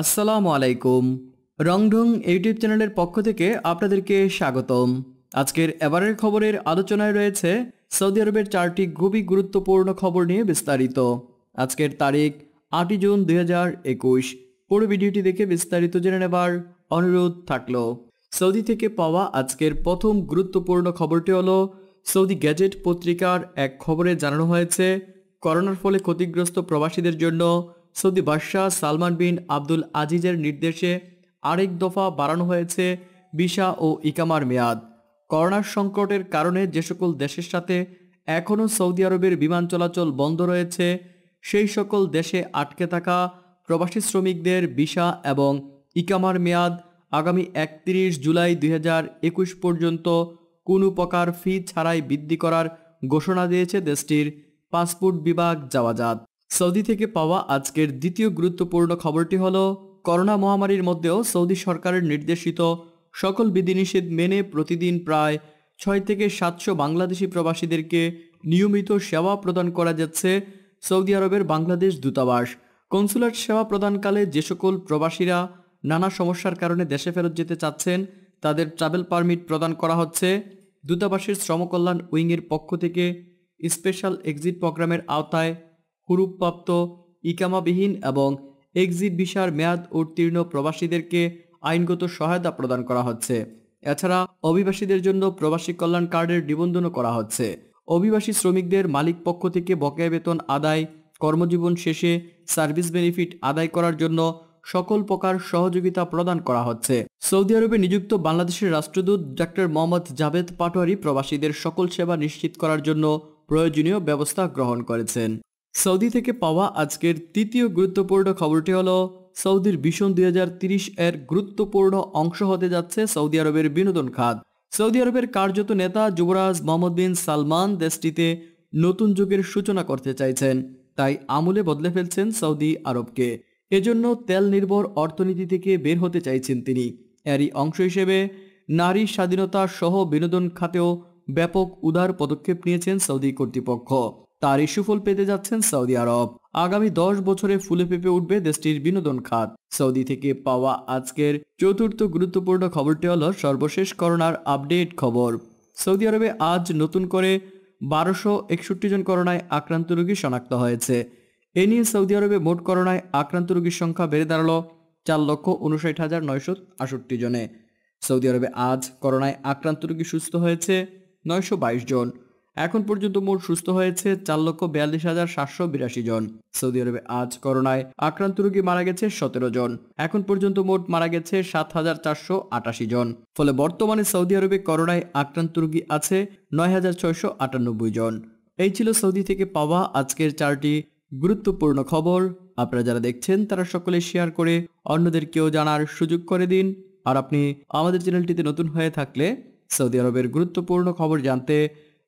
আসসালামু আলাইকুম রংঢং ইউটিউব চ্যানেলের পক্ষ থেকে আপনাদেরকে স্বাগতম আজকের এবারের খবরের আলোচনায় রয়েছে সৌদি আরবের চারটি খুবই গুরুত্বপূর্ণ খবর নিয়ে বিস্তারিত আজকের তারিখ আটই জুন দুই পুরো ভিডিওটি দেখে বিস্তারিত জেনে নেবার অনুরোধ থাকল সৌদি থেকে পাওয়া আজকের প্রথম গুরুত্বপূর্ণ খবরটি হলো সৌদি গ্যাজেট পত্রিকার এক খবরে জানানো হয়েছে করোনার ফলে ক্ষতিগ্রস্ত প্রবাসীদের জন্য সৌদি বাদশাহ সালমান বিন আব্দুল আজিজের নির্দেশে আরেক দফা বাড়ানো হয়েছে বিশা ও ইকামার মেয়াদ করোনার সংকটের কারণে যে সকল দেশের সাথে এখনও সৌদি আরবের বিমান চলাচল বন্ধ রয়েছে সেই সকল দেশে আটকে থাকা প্রবাসী শ্রমিকদের বিশা এবং ইকামার মেয়াদ আগামী একত্রিশ জুলাই দুই পর্যন্ত কোনো প্রকার ফি ছাড়াই বৃদ্ধি করার ঘোষণা দিয়েছে দেশটির পাসপোর্ট বিভাগ যাওয়াজাত সৌদি থেকে পাওয়া আজকের দ্বিতীয় গুরুত্বপূর্ণ খবরটি হল করোনা মহামারীর মধ্যেও সৌদি সরকারের নির্দেশিত সকল বিধিনিষেধ মেনে প্রতিদিন প্রায় ছয় থেকে সাতশো বাংলাদেশি প্রবাসীদেরকে নিয়মিত সেবা প্রদান করা যাচ্ছে সৌদি আরবের বাংলাদেশ দূতাবাস কনসুলার সেবা প্রদানকালে যে সকল প্রবাসীরা নানা সমস্যার কারণে দেশে ফেরত যেতে চাচ্ছেন তাদের ট্রাভেল পারমিট প্রদান করা হচ্ছে দূতাবাসের শ্রমকল্যাণ উইংয়ের পক্ষ থেকে স্পেশাল এক্সিট প্রোগ্রামের আওতায় হুরুপপ্রাপ্ত ইকামাবিহীন এবং এক্সিট ভিসার মেয়াদ উত্তীর্ণ প্রবাসীদেরকে আইনগত সহায়তা প্রদান করা হচ্ছে এছাড়া অভিবাসীদের জন্য প্রবাসী কল্যাণ কার্ডের নিবন্ধনও করা হচ্ছে অভিবাসী শ্রমিকদের মালিক পক্ষ থেকে বকেয়া বেতন আদায় কর্মজীবন শেষে সার্ভিস বেনিফিট আদায় করার জন্য সকল প্রকার সহযোগিতা প্রদান করা হচ্ছে সৌদি আরবে নিযুক্ত বাংলাদেশের রাষ্ট্রদূত ডাক্তার মোহাম্মদ জাভেদ পাটোয়ারি প্রবাসীদের সকল সেবা নিশ্চিত করার জন্য প্রয়োজনীয় ব্যবস্থা গ্রহণ করেছেন সৌদি থেকে পাওয়া আজকের তৃতীয় গুরুত্বপূর্ণ খবরটি হলো সৌদির ভীষণ দুই এর গুরুত্বপূর্ণ অংশ হতে যাচ্ছে সৌদি আরবের বিনোদন খাত সৌদি আরবের কার্যত নেতা যুবরাজ মোহাম্মদ বিন সালমান দেশটিতে নতুন যুগের সূচনা করতে চাইছেন তাই আমূলে বদলে ফেলছেন সৌদি আরবকে এজন্য তেল নির্ভর অর্থনীতি থেকে বের হতে চাইছেন তিনি এরই অংশ হিসেবে নারী স্বাধীনতা সহ বিনোদন খাতেও ব্যাপক উদার পদক্ষেপ নিয়েছেন সৌদি কর্তৃপক্ষ তারই সুফল পেতে যাচ্ছেন সৌদি আরব আগামী দশ বছরে ফুলে পেঁপে উঠবে দেশটির বিনোদন খাত সৌদি থেকে পাওয়া আজকের চতুর্থ গুরুত্বপূর্ণ খবরটি হল সর্বশেষ করোনার আপডেট খবর সৌদি আরবে আজ নতুন করে বারোশো একষট্টি জন করোনায় আক্রান্ত রোগী শনাক্ত হয়েছে এ নিয়ে সৌদি আরবে মোট করোনায় আক্রান্ত রোগীর সংখ্যা বেড়ে দাঁড়ালো চার লক্ষ উনষাট হাজার নয়শো আষট্টি জনে সৌদি আরবে আজ করোনায় আক্রান্ত রোগী সুস্থ হয়েছে নয়শো বাইশ জন এখন পর্যন্ত মোট সুস্থ হয়েছে চার লক্ষ বিয়াল্লিশ হাজার সাতশো বিরাশি জন সৌদি আরবে আজ করোনায় আক্রান্ত রোগী মারা গেছে সতেরো জন এখন পর্যন্ত মোট মারা গেছে সাত হাজার চারশো আটাশি জন ফলে বর্তমানে সৌদি আরবে করোনায় আক্রান্ত রোগী আছে নয় হাজার ছয়শো আটানব্বই জন এই ছিল সৌদি থেকে পাওয়া আজকের চারটি গুরুত্বপূর্ণ খবর আপনারা যারা দেখছেন তারা সকলে শেয়ার করে অন্যদেরকেও জানার সুযোগ করে দিন আর আপনি আমাদের চ্যানেলটিতে নতুন হয়ে থাকলে সৌদি আরবের গুরুত্বপূর্ণ খবর জানতে